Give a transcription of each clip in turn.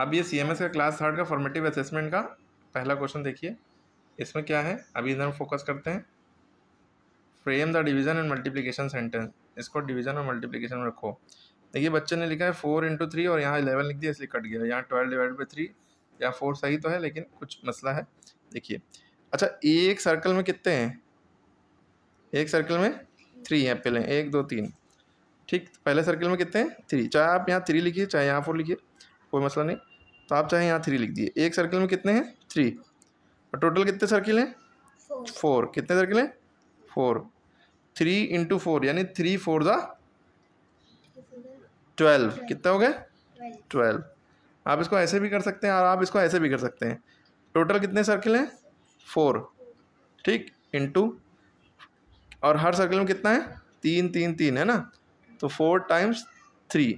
अब ये सी का क्लास थर्ड का फॉर्मेटिव असेसमेंट का पहला क्वेश्चन देखिए इसमें क्या है अभी इधर हम फोकस करते हैं frame the division and multiplication sentence इसको डिवीजन और मल्टीप्लिकेशन में रखो देखिए बच्चे ने लिखा है फोर इंटू थ्री और यहाँ इलेवन लिख दिया इसलिए कट गया यहाँ ट्वेल्व डिवाइड बाई थ्री या फोर सही तो है लेकिन कुछ मसला है देखिए अच्छा एक सर्कल में कितने हैं एक सर्कल में थ्री हैं पहले एक दो तीन ठीक पहले सर्कल में कितने हैं थ्री चाहे आप यहाँ थ्री लिखिए चाहे यहाँ फोर लिखिए कोई मसला नहीं तो आप चाहे यहाँ थ्री लिख दिए एक सर्किल में कितने हैं थ्री और टोटल कितने सर्किल हैं फोर कितने सर्किल हैं फोर थ्री इंटू फोर यानी थ्री फोर ज़ा ट्वेल्व कितना हो गया ट्वेल्व आप इसको ऐसे भी कर सकते हैं और आप इसको ऐसे भी कर सकते हैं टोटल कितने सर्किल हैं फोर ठीक इंटू और हर सर्किल में कितना है तीन तीन तीन है ना तो फोर टाइम्स थ्री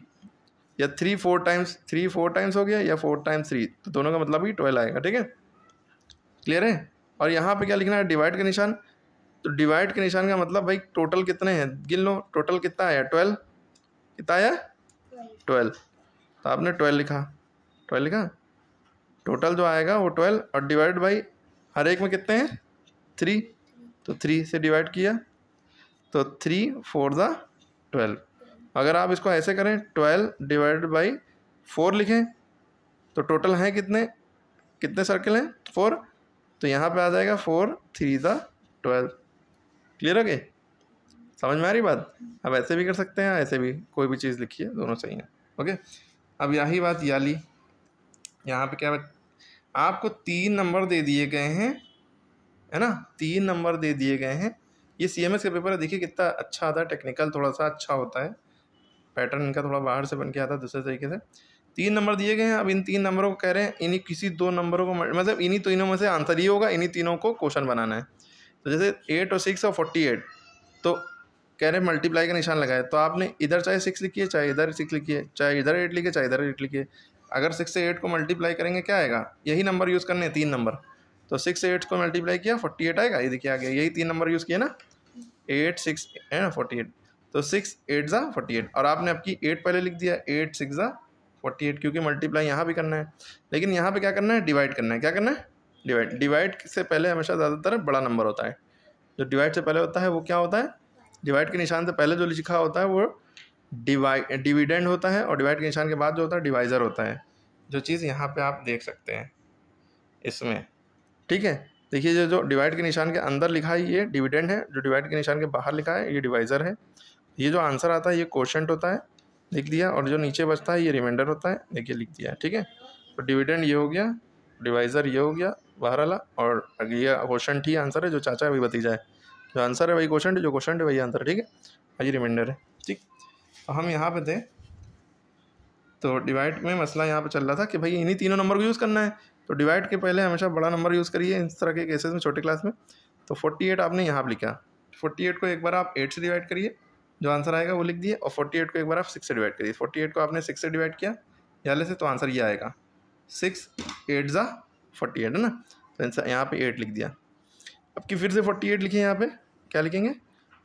या three four times three four times हो गया या फोर टाइम्स थ्री तो दोनों का मतलब ही ट्वेल्व आएगा ठीक है क्लियर है और यहाँ पे क्या लिखना है डिवाइड का निशान तो डिवाइड के निशान का मतलब भाई टोटल कितने हैं गिन लो टोटल कितना आया ट्वेल्व कितना आया ट्वेल्व तो आपने ट्वेल्व लिखा ट्वेल्व लिखा टोटल जो आएगा वो ट्वेल्व और डिवाइड बाई हर एक में कितने हैं थ्री तो थ्री से डिवाइड किया तो थ्री फोर द ट्वेल्व अगर आप इसको ऐसे करें ट्वेल्व डिवाइड बाई फोर लिखें तो टोटल हैं कितने कितने सर्कल हैं फोर तो यहाँ पे आ जाएगा फोर थ्री ज़ा ट्वेल्व क्लियर हो गए समझ में आ रही बात अब ऐसे भी कर सकते हैं ऐसे भी कोई भी चीज़ लिखिए दोनों सही हैं ओके अब यही बात याली यहाँ पे क्या बात आपको तीन नंबर दे दिए गए हैं है ना तीन नंबर दे दिए गए हैं ये सी एम एस का पेपर है देखिए कितना अच्छा आता है टेक्निकल थोड़ा सा अच्छा होता है पैटर्न इनका थोड़ा बाहर से बन के आता है दूसरे तरीके से तीन नंबर दिए गए हैं अब इन तीन नंबरों को कह रहे हैं इन्हीं किसी दो नंबरों को मतलब इन्हीं तीनों तो में से आंसर ही होगा इन्हीं तीनों को क्वेश्चन बनाना है तो जैसे एट और सिक्स और फोर्टी एट तो कह रहे हैं मल्टीप्लाई का निशान लगाए तो आपने इधर चाहे सिक्स लिखिए चाहे इधर सिक्स लिखिए चाहे इधर एट लिखिए चाहे इधर एट लिखिए अगर सिक्स से एट को मल्टीप्लाई करेंगे क्या आएगा यही नंबर यूज़ करने हैं तीन नंबर तो सिक्स से एट को मल्टीप्लाई किया फोर्टी एट आएगा ये देखिए आ गया यही तीन नंबर यूज़ किया ना एट सिक्स है ना फोर्टी एट तो सिक्स एट ज़ा फोर्टी एट और आपने आपकी एट पहले लिख दिया एट सिक्स ज़ा फोर्टी एट क्योंकि मल्टीप्लाई यहाँ भी करना है लेकिन यहाँ पे क्या करना है डिवाइड करना है क्या करना है डिवाइड डिवाइड से पहले हमेशा ज़्यादातर बड़ा नंबर होता है जो डिवाइड से पहले होता है वो क्या होता है डिवाइड के निशान से पहले जो लिखा होता है वो डिवाइड डिविडेंड होता है और डिवाइड के निशान के बाद जो होता है डिवाइज़र होता है जो चीज़ यहाँ पर आप देख सकते हैं इसमें ठीक है देखिए जो जो डिवाइड के निशान के अंदर लिखा है ये डिविडेंड है जो डिवाइड के निशान के बाहर लिखा है ये डिवाइज़र है ये जो आंसर आता है ये क्वेश्चन होता है लिख दिया और जो नीचे बचता है ये रिमाइंडर होता है देखिए लिख दिया ठीक है तो डिविडेंड ये हो गया डिवाइज़र ये हो गया बाहर वाला और ये क्वेश्चन ठीक आंसर है जो चाचा है वही जाए जो आंसर है वही क्वेश्चन जो क्वेश्चन है वही आंसर ठीक है और ये रिमाइंडर है ठीक तो हम यहाँ पे थे तो डिवाइड में मसला यहाँ पे चल रहा था कि भाई इन्हीं तीनों नंबर को यूज़ करना है तो डिवाइड के पहले हमेशा बड़ा नंबर यूज़ करिए इस तरह के केसेस में छोटे क्लास में तो फोर्टी एट आपने यहाँ पर लिखा फोर्टी एट को एक बार आप एट से डिवाइड करिए जो आंसर आएगा वो लिख दिए और फोर्टी एट को एक बार आप सिक्स से डिवाइड करिए फोर्टी एट को आपने सिक्स से डिवाइड किया यहाँ से तो आंसर ये आएगा सिक्स एट ज़ा फोर्टी एट है ना तो आंसर यहाँ पे एट लिख दिया अब कि फिर से फोर्टी एट लिखे यहाँ पे क्या लिखेंगे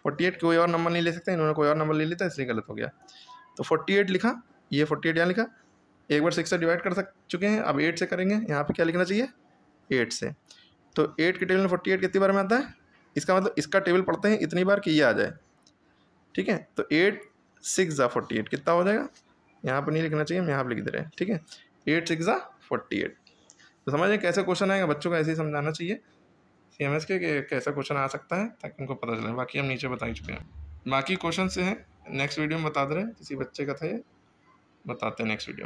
फोर्टी एट कोई और नंबर नहीं ले सकते इन्होंने कोई और नंबर ले लिया था इसलिए गलत हो गया तो फोर्टी एट लिखा ये फोर्टी एट यहाँ लिखा एक बार सिक्स से डिवाइड कर सक चुके हैं अब एट से करेंगे यहाँ पर क्या लिखना चाहिए एट से तो एट के टेबल में फोर्टी एट कितनी बार में आता है इसका मतलब इसका टेबल पढ़ते हैं इतनी बार कि ये आ जाए ठीक है तो एट सिक्स ज़ा फोर्टी एट कितना हो जाएगा यहाँ पर नहीं लिखना चाहिए हम यहाँ पर लिख दे रहे हैं ठीक है एट सिक्स ज़ा फोर्टी एट तो समझ कैसे क्वेश्चन आएगा बच्चों को ऐसे ही समझाना चाहिए सी एम एस के कैसा क्वेश्चन आ सकता है ताकि उनको पता चले बाकी हम नीचे बता ही चुके हैं बाकी क्वेश्चन से हैं नेक्स्ट वीडियो में बता दे रहे हैं किसी बच्चे का था ये बताते हैं नेक्स्ट वीडियो